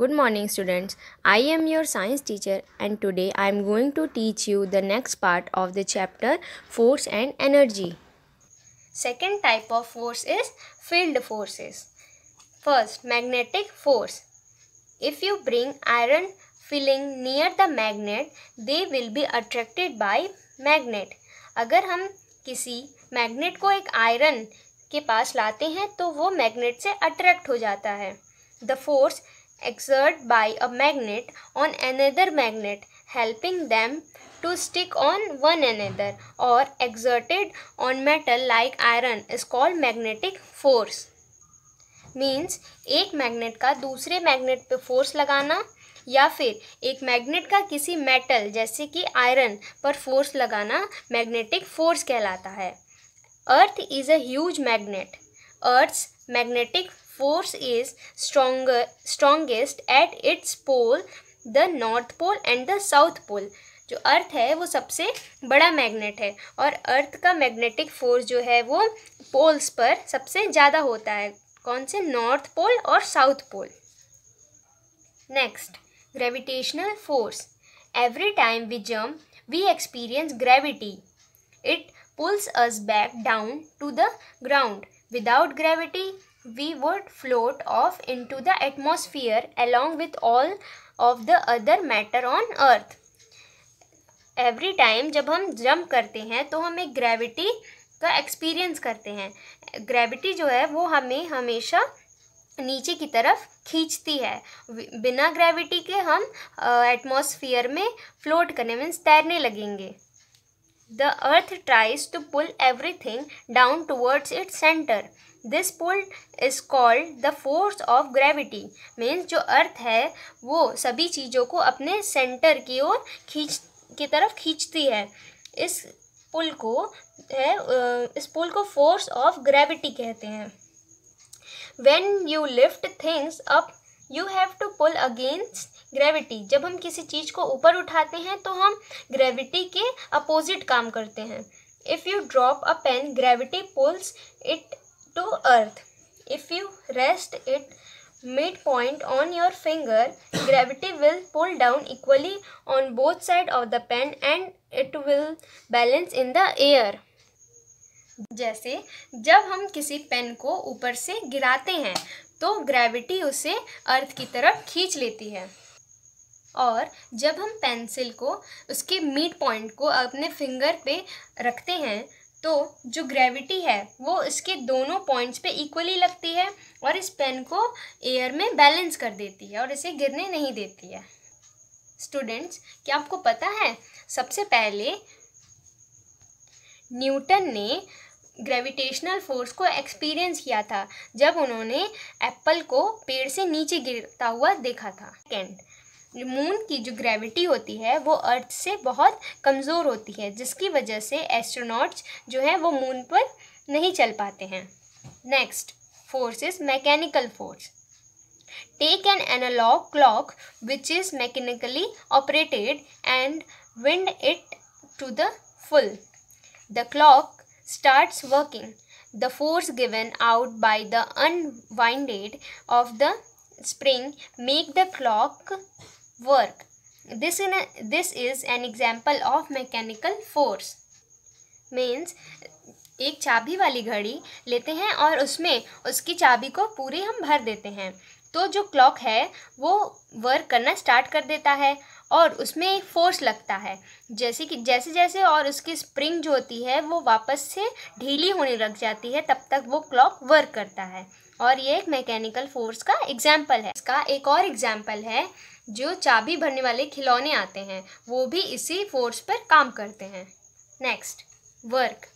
Good morning students. I am your science teacher and today I am going to teach you the next part of the chapter force and energy. Second type of force is field forces. First, magnetic force. If you bring iron filling near the magnet, they will be attracted by magnet. अगर हम किसी magnet को एक iron के पास लाते हैं तो वो magnet से अट्रैक्ट हो जाता है the force exerted by a magnet on another magnet helping them to stick on one another or exerted on metal like iron is called magnetic force means ek magnet ka dusre magnet pe force lagana या फिर एक magnet का किसी metal जैसे कि iron पर force लगाना magnetic force कहलाता है earth is a huge magnet earth's magnetic force is stronger strongest at its pole the north pole and the south pole जो अर्थ है वो सबसे बड़ा मैग्नेट है और अर्थ का मैग्नेटिक फोर्स जो है वो पोल्स पर सबसे ज़्यादा होता है कौन से नॉर्थ पोल और south pole next gravitational force every time we jump we experience gravity it pulls us back down to the ground without gravity we would float off into the atmosphere along with all of the other matter on earth every time जब हम jump करते हैं तो हम एक gravity का experience करते हैं ग्रेविटी जो है वो हमें हमेशा नीचे की तरफ खींचती है बिना ग्रेविटी के हम एटमॉस्फेयर में फ्लोट करने मीन्स तैरने लगेंगे the earth tries to pull everything down towards its centre this pull is called the force of gravity means जो अर्थ है वो सभी चीज़ों को अपने सेंटर की ओर खींच की तरफ खींचती है इस पुल को है इस पुल को फोर्स ऑफ ग्रेविटी कहते हैं when you lift things up you have to pull against gravity जब हम किसी चीज़ को ऊपर उठाते हैं तो हम ग्रेविटी के अपोजिट काम करते हैं if you drop a pen gravity pulls it to earth if you rest it mid point on your finger gravity will pull down equally on both side of the pen and it will balance in the air जैसे जब हम किसी pen को ऊपर से गिराते हैं तो ग्रेविटी उसे अर्थ की तरफ खींच लेती है और जब हम पेंसिल को उसके मिड पॉइंट को अपने फिंगर पे रखते हैं तो जो ग्रेविटी है वो इसके दोनों पॉइंट्स पे इक्वली लगती है और इस पेन को एयर में बैलेंस कर देती है और इसे गिरने नहीं देती है स्टूडेंट्स क्या आपको पता है सबसे पहले न्यूटन ने ग्रेविटेशनल फोर्स को एक्सपीरियंस किया था जब उन्होंने एप्पल को पेड़ से नीचे गिरता हुआ देखा था सेकेंड मून की जो ग्रेविटी होती है वो अर्थ से बहुत कमज़ोर होती है जिसकी वजह से एस्ट्रोनॉट्स जो हैं वो मून पर नहीं चल पाते हैं next force is mechanical force take an analogue clock which is mechanically operated and wind it to the full the clock starts working the force given out by the unwinded of the spring make the clock work. This, in a, this is an example of mechanical force. Means एक चाबी वाली घड़ी लेते हैं और उसमें उसकी चाबी को पूरी हम भर देते हैं तो जो क्लॉक है वो वर्क करना स्टार्ट कर देता है और उसमें एक फोर्स लगता है जैसे कि जैसे जैसे और उसकी स्प्रिंग जो होती है वो वापस से ढीली होने लग जाती है तब तक वो क्लॉक वर्क करता है और ये एक मैकेनिकल फोर्स का एग्जाम्पल है इसका एक और एग्जाम्पल है जो चाबी भरने वाले खिलौने आते हैं वो भी इसी फोर्स पर काम करते हैं next work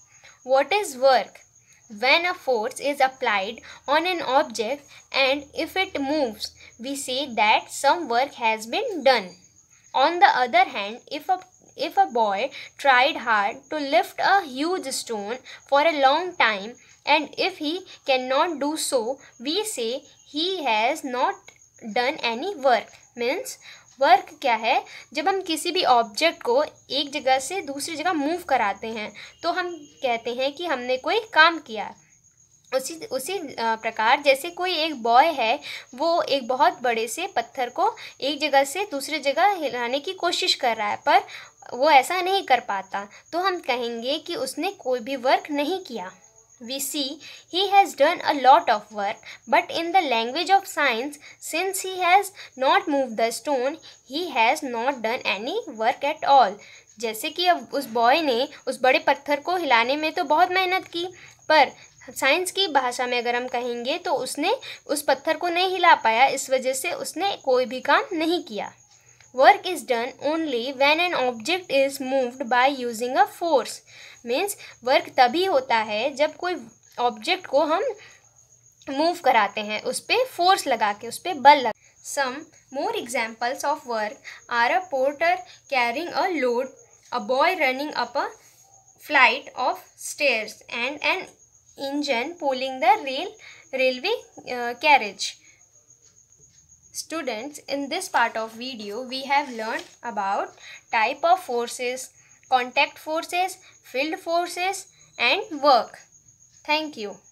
what is work when a force is applied on an object and if it moves we see that some work has been done on the other hand if a if a boy tried hard to lift a huge stone for a long time and if he cannot do so we say he has not done any work means work क्या है जब हम किसी भी object को एक जगह से दूसरी जगह मूव कराते हैं तो हम कहते हैं कि हमने कोई काम किया उसी उसी प्रकार जैसे कोई एक बॉय है वो एक बहुत बड़े से पत्थर को एक जगह से दूसरे जगह हिलाने की कोशिश कर रहा है पर वो ऐसा नहीं कर पाता तो हम कहेंगे कि उसने कोई भी वर्क नहीं किया we see he has done a lot of work but in the language of science since he has not move the stone he has not done any work at all जैसे कि अब उस boy ने उस बड़े पत्थर को हिलाने में तो बहुत मेहनत की पर साइंस की भाषा में अगर हम कहेंगे तो उसने उस पत्थर को नहीं हिला पाया इस वजह से उसने कोई भी काम नहीं किया work is done only when an object is moved by using a force means work तभी होता है जब कोई ऑब्जेक्ट को हम मूव कराते हैं उस पर फोर्स लगा के उस पर बल लगा some more examples of work are a porter carrying a load a boy running up a flight of stairs and an engine pulling the rail railway uh, carriage. Students, in this part of video, we have learned about type of forces, contact forces, field forces and work. Thank you.